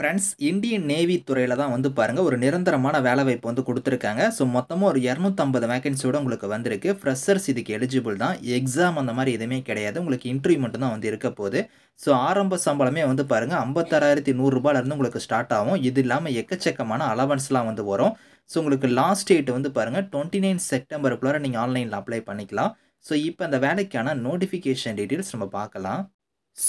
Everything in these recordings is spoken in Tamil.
ஃப்ரெண்ட்ஸ் இந்தியன் நேவி துறையில் தான் வந்து பாருங்கள் ஒரு நிரந்தரமான வேலைவாய்ப்பு வந்து கொடுத்துருக்காங்க ஸோ மொத்தமாக ஒரு இரநூத்தம்பது வேகன்சியோட உங்களுக்கு வந்திருக்கு ஃப்ரெஷர்ஸ் இதுக்கு எலிஜிபிள் தான் எக்ஸாம் அந்த மாதிரி எதுவுமே கிடையாது உங்களுக்கு இன்டர்வியூ மட்டும் தான் வந்து இருக்க போகுது ஸோ ஆரம்ப சம்பளமே வந்து பாருங்கள் ஐம்பத்தாறாயிரத்தி நூறுரூபாலேருந்து உங்களுக்கு ஸ்டார்ட் ஆகும் இது இல்லாமல் எக்கச்சக்கமான அலவன்ஸ்லாம் வந்து வரும் ஸோ உங்களுக்கு லாஸ்ட் டேட் வந்து பாருங்கள் டுவெண்ட்டி நைன் செப்டம்பருக்குள்ளார நீங்கள் ஆன்லைனில் அப்ளை பண்ணிக்கலாம் ஸோ இப்போ அந்த வேலைக்கான நோட்டிஃபிகேஷன் டீட்டெயில்ஸ் நம்ம பார்க்கலாம்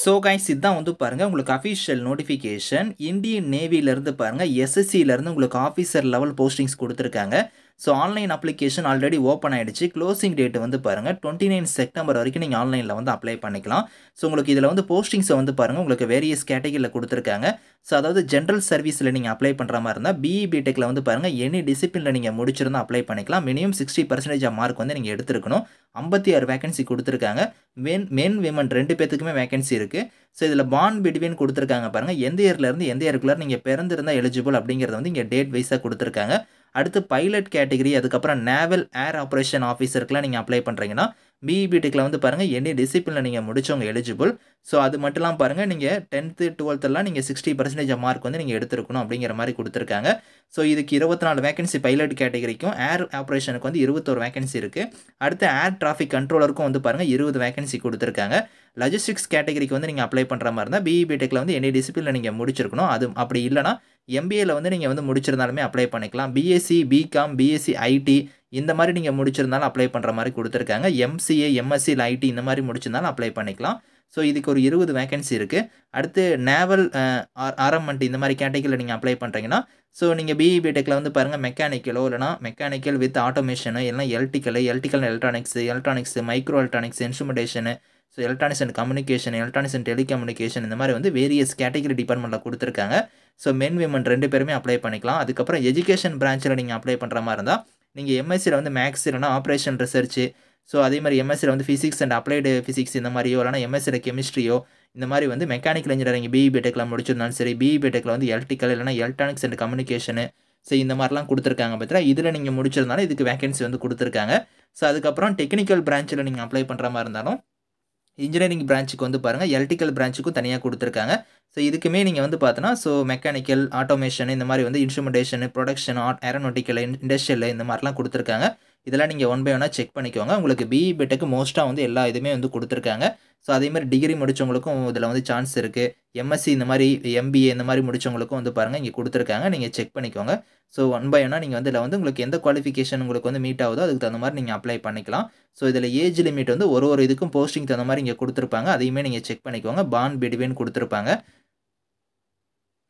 ஸோ கைஸ் இதுதான் வந்து பாருங்கள் உங்களுக்கு அஃபிஷியல் நோட்டிஃபிகேஷன் இந்தியன் நேவியிலேருந்து பாருங்கள் எஸ்எஸ்சியிலேருந்து உங்களுக்கு ஆஃபீஸர் லெவல் போஸ்டிங்ஸ் கொடுத்துருக்காங்க so online application already open ஆகிடுச்சு க்ளோசிங் டேட் வந்து பாருங்கள் டுவெண்ட்டி நைன் செப்டம்பர் வரைக்கும் நீங்கள் ஆன்லைனில் வந்து அப்ளை பண்ணிக்கலாம் ஸோ உங்களுக்கு இதில் வந்து போஸ்டிங்ஸை வந்து பாருங்கள் உங்களுக்கு வேரியஸ் கேட்டகரியில் கொடுத்துருக்காங்க ஸோ அதாவது ஜென்ரல் சர்வீஸில் நீங்கள் அப்ளை பண்ணுற மாதிரி இருந்தால் e பிஇபிடெக்கில் வந்து பாருங்கள் எனி டிசிப்ளினில் நீங்கள் முடிச்சிருந்தால் அப்ளை பண்ணிக்கலாம் மினிமம் சிக்ஸ்டி பர்சன்டேஜ் மார்க் வந்து நீங்கள் எடுத்துருக்கணும் ஐம்பத்தி ஆறு வேகன்சி கொடுத்துருக்காங்க மென் மென் விமன் ரெண்டு பேத்துக்குமே வேகன்சி இருக்குது ஸோ இதில் பான் பிட்வீன் கொடுத்துருக்காங்க பாருங்கள் எந்த இயர்லேருந்து எந்த இயருக்குள்ளே நீங்கள் பிறந்திருந்தால் எலிஜிபிள் அப்படிங்கிறத வந்து இங்கே டேட் வைஸாக கொடுத்துருக்காங்க அடுத்து பைலட் கேட்டகிரி அதுக்கப்புறம் நேவல் ஏர் ஆப்ரேஷன் ஆஃபீஸருக்குலாம் நீங்கள் அப்ளை பண்ணுறீங்கன்னா பிஇபிடிக்கில் வந்து பாருங்கள் எனி டிசிப்ளினில் நீங்கள் முடித்தவங்க எலிஜிபிள் ஸோ அது மட்டும்லாம் பாருங்கள் நீங்கள் டென்த்து டுவெல்த்தெல்லாம் நீங்கள் சிக்ஸ்டி பர்சன்டேஜ் மார்க் வந்து நீங்கள் எடுத்துருக்கணும் அப்படிங்கிற மாதிரி கொடுத்துருக்காங்க ஸோ இதுக்கு இருபத்தி நாலு வேகன்சி பைலட் கேட்டகரிக்கும் ஏர் ஆப்ரேஷனுக்கு வந்து இருபத்தோரு வேகன்சி இருக்குது அடுத்து ஏர் டிராஃபிக் கண்ட்ரோலருக்கும் வந்து பாருங்கள் இருபது வேகன்சி கொடுத்துருக்காங்க லஜிஸ்டிக்ஸ் கேட்டகரிக்கு வந்து நீங்கள் அப்ளை பண்ணுற மாதிரி இருந்தால் பிஇபிடெக்கில் வந்து எனி டிசிப்ளினில் நீங்கள் முடிச்சிருக்கணும் அது அப்படி இல்லைனா எம்பிஏல வந்து நீங்கள் வந்து முடிச்சிருந்தாலுமே அப்ளை பண்ணிக்கலாம் பிஎஸ்சி பிகாம் பிஎஸ்சி ஐடி இந்த மாதிரி நீங்கள் முடிச்சிருந்தாலும் அப்ளை பண்ணுற மாதிரி கொடுத்துருக்காங்க எம்சிஏ எம்எஸ்சி ஐடி இந்த மாதிரி முடிச்சிருந்தாலும் அப்ளை பண்ணிக்கலாம் ஸோ இதுக்கு ஒரு இருபது வேகன்சி இருக்குது அடுத்து நேவல் ஆரம்மெண்ட் இந்த மாதிரி கேட்டகரியில் நீங்கள் அப்ளை பண்ணுறீங்கன்னா ஸோ நீங்கள் பிஇ பிடெக்கில் e வந்து பாருங்கள் மெக்கானிக்கலோ இல்லைனா மெக்கானிக்கல் வித் ஆட்டோமேஷனு இல்லைனா electrical electrical electronics electronics micro electronics instrumentation so electronics and communication electronics and telecommunication இந்த மாதிரி வந்து வேரியஸ் கேட்டகரி டிபார்ட்மெண்ட்டில் கொடுத்துருக்காங்க ஸோ மென் விமன் ரெண்டு பேருமே அப்ளை பண்ணிக்கலாம் அதுக்கப்புறம் எஜுகேஷன் பிரான்ச்சில் நீங்கள் அப்ளை பண்ணுற மாதிரி இருந்தால் நீங்கள் எம்எஸ்சியில் வந்து மேக்ஸ் இல்லைன்னா ஆப்ரேஷன் ரிசர்ச்சு ஸோ அதே மாதிரி எம்எஸ்சியில் வந்து ஃபிசிக்ஸ் அண்ட் அப்ளைடு ஃபிசிக்ஸ் இந்த மாதிரியோ இல்லைனா எம்எஸ்சியில் கெமிஸ்ட்ரியோ இந்த மாதிரி வந்து மெக்கானிக்கல் இன்ஜினியரிங் பிஇ பிடெக்கில் முடிச்சிருந்தாலும் சரி பிஇ பிடெக்கில் e e e வந்து எலக்ட்ரிக்கல் இல்லைனா எலக்ட்ரானிக்ஸ் அண்ட் கம்யூனிகேஷனு ஸோ இந்த மாதிரிலாம் கொடுத்துருக்காங்க பார்த்தீங்கன்னா இதில் நீங்கள் முடிச்சிருந்தாலும் இதுக்கு வேகன்சி வந்து கொடுத்துருக்காங்க ஸோ அதுக்கப்புறம் டெக்னிக்கல் பிரான்ச்சில் நீங்கள் அப்ளை பண்ணுற மாதிரி இருந்தாலும் இன்ஜினியரிங் பிரான்ச்சுக்கு வந்து பாருங்கள் எலக்ட்ரிக்கல் பிரான்ச்சுக்கும் தனியாக கொடுத்துருக்காங்க ஸோ இதுக்குமே நீங்கள் வந்து பார்த்தோன்னா ஸோ மெக்கானிக்கல் ஆட்டோமேஷன் இந்த மாதிரி வந்து instrumentation production and aeronautical industrial இந்த மாதிரிலாம் கொடுத்துருக்காங்க இதெல்லாம் நீங்கள் ஒன் பை ஒன்னாக செக் பண்ணிக்கோங்க உங்களுக்கு பிஇ பெட்டுக்கு மோஸ்ட்டாக வந்து எல்லா இதுவுமே வந்து கொடுத்துருக்காங்க ஸோ அதேமாதிரி டிகிரி முடித்தவங்களுக்கும் இதில் வந்து சான்ஸ் இருக்குது எம்எஸ்சி இந்த மாதிரி எம்பிஏ இந்த மாதிரி முடித்தவங்களுக்கும் வந்து பாருங்கள் இங்கே கொடுத்துருக்காங்க நீங்கள் செக் பண்ணிக்கோங்க ஸோ ஒன் பை ஒன்னாக நீங்கள் வந்து இதில் வந்து உங்களுக்கு எந்த குவாலிஃபிகேஷன் உங்களுக்கு வந்து மீட் ஆகுதோ அதுக்கு தகுந்த மாதிரி நீங்கள் அப்ளை பண்ணிக்கலாம் ஸோ இதில் ஏஜ் லிமிட் வந்து ஒரு ஒரு இதுக்கும் போஸ்டிங் தகுந்த மாதிரி இங்கே கொடுத்துருப்பாங்க அதையுமே நீங்கள் செக் பண்ணிக்கோங்க பான் பிடிவேன்னு கொடுத்துருப்பாங்க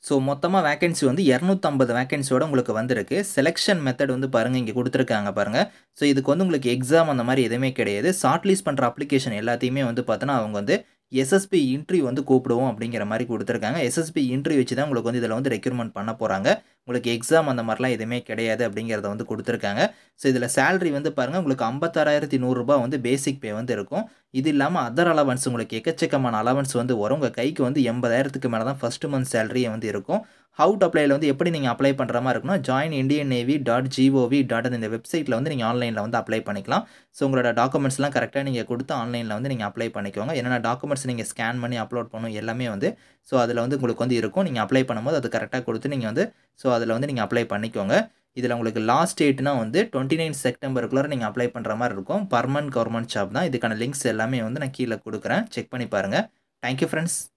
ஸோ மொத்தமாக வேக்கன்சி வந்து இரநூத்தம்பது வேக்கன்சியோட உங்களுக்கு வந்திருக்கு செலெக்ஷன் மெத்தட் வந்து பாருங்கள் இங்கே கொடுத்துருக்காங்க பாருங்கள் ஸோ இதுக்கு வந்து உங்களுக்கு எக்ஸாம் அந்த மாதிரி எதுவுமே கிடையாது ஷார்ட் லிஸ்ட் பண்ணுற அப்ளிகேஷன் எல்லாத்தையுமே வந்து பார்த்தோன்னா அவங்க வந்து எஸ்எஸ்பி இன்ட்ரிவ் வந்து கூப்பிடுவோம் அப்படிங்கிற மாதிரி கொடுத்துருக்காங்க எஸ்எஸ்பி இன்ட்ரி வச்சு தான் உங்களுக்கு வந்து இதில் வந்து ரெக்யூர்மெண்ட் பண்ண போகிறாங்க உங்களுக்கு எக்ஸாம் அந்த மாதிரிலாம் எதுவுமே கிடையாது அப்படிங்கிறத வந்து கொடுத்துருக்காங்க ஸோ இதில் சேலரி வந்து பாருங்கள் உங்களுக்கு ஐம்பத்தாறாயிரத்தி நூறுரூபா வந்து பேசிக் பே வந்து இருக்கும் இது இல்லாமல் அதர் அலவன்ஸ் உங்களுக்கு எக்கச்சக்கமான அலவன்ஸ் வந்து வரும் உங்கள் கைக்கு வந்து எண்பதாயிரத்துக்கு மேலே தான் ஃபஸ்ட்டு மந்த் சேலரியே வந்து இருக்கும் ஹவு டு அப்ளைல வந்து எப்படி நீங்கள் அப்ளை பண்ணுற மாதிரி இருக்கணும் join Indian navy dot gov dot இந்த வெப்சைட்டில் வந்து நீங்கள் ஆன்லைனில் வந்து அப்ளை பண்ணிக்கலாம் ஸோ உங்களோட டாக்குமெண்ட்ஸ்லாம் கரெக்டாக நீங்கள் கொடுத்து ஆன்லைனில் வந்து நீங்கள் அப்ளை பண்ணிக்கோங்க என்னென்ன டாக்குமெண்ட்ஸ் நீங்கள் ஸ்கேன் பண்ணி அப்லோட் பண்ணணும் எல்லாமே வந்து ஸோ அதில் வந்து உங்களுக்கு வந்து இருக்கும் நீங்கள் அப்ளை பண்ணும்போது அது கரெக்டாக கொடுத்து நீங்கள் வந்து ஸோ அதில் வந்து நீங்கள் அப்ளை பண்ணிக்கோங்க இதில் உங்களுக்கு லாஸ்ட் டேட்னா வந்து டுவெண்ட்டி நைன் செப்டம்பருக்குள்ளே நீங்கள் அப்ளை பண்ணுற மாதிரி இருக்கும் பர்மனன்ட் கவர்மெண்ட் ஜாப் தான் இதுக்கான லிங்க்ஸ் எல்லாமே வந்து நான் கீழே கொடுக்குறேன் செக் பண்ணி பாருங்கள் தேங்க்யூ ஃப்ரெண்ட்ஸ்